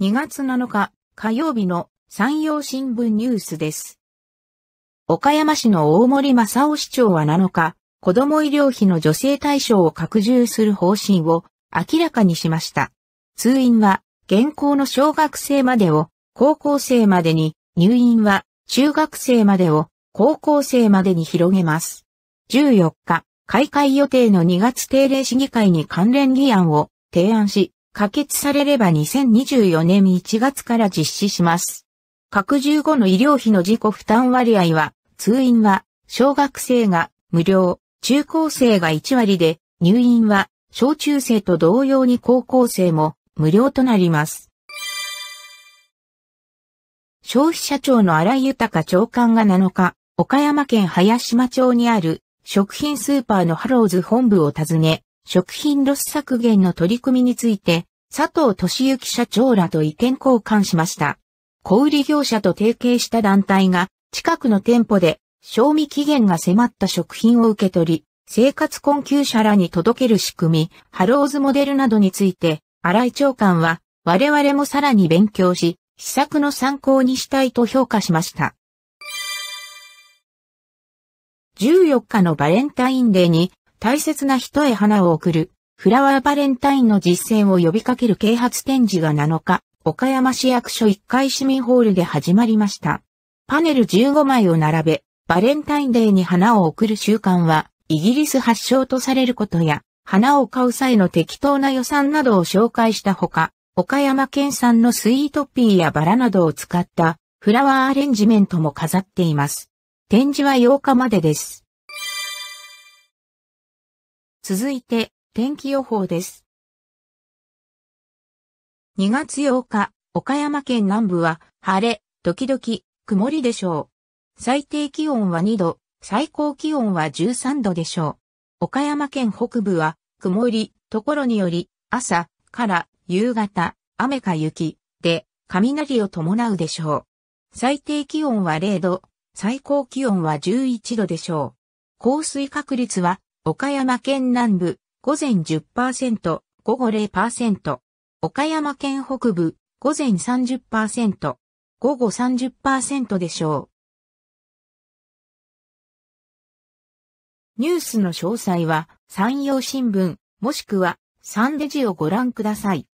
2月7日火曜日の山陽新聞ニュースです。岡山市の大森正夫市長は7日、子供医療費の助成対象を拡充する方針を明らかにしました。通院は現行の小学生までを高校生までに、入院は中学生までを高校生までに広げます。14日、開会予定の2月定例市議会に関連議案を提案し、可決されれば2024年1月から実施します。拡充後の医療費の自己負担割合は、通院は小学生が無料、中高生が1割で、入院は小中生と同様に高校生も無料となります。消費者庁の荒井豊長官が7日、岡山県林間町にある食品スーパーのハローズ本部を訪ね、食品ロス削減の取り組みについて、佐藤俊之社長らと意見交換しました。小売業者と提携した団体が、近くの店舗で、賞味期限が迫った食品を受け取り、生活困窮者らに届ける仕組み、ハローズモデルなどについて、新井長官は、我々もさらに勉強し、施策の参考にしたいと評価しました。14日のバレンタインデーに大切な人へ花を贈る、フラワーバレンタインの実践を呼びかける啓発展示が7日、岡山市役所1階市民ホールで始まりました。パネル15枚を並べ、バレンタインデーに花を贈る習慣は、イギリス発祥とされることや、花を買う際の適当な予算などを紹介したほか、岡山県産のスイートピーやバラなどを使ったフラワーアレンジメントも飾っています。展示は8日までです。続いて、天気予報です。2月8日、岡山県南部は、晴れ、時々、曇りでしょう。最低気温は2度、最高気温は13度でしょう。岡山県北部は、曇り、ところにより、朝、から夕方、雨か雪、で、雷を伴うでしょう。最低気温は0度、最高気温は11度でしょう。降水確率は岡山県南部、午前10%、午後0%。岡山県北部、午前30%、午後30%でしょう。ニュースの詳細は、山陽新聞、もしくは、サンデジをご覧ください。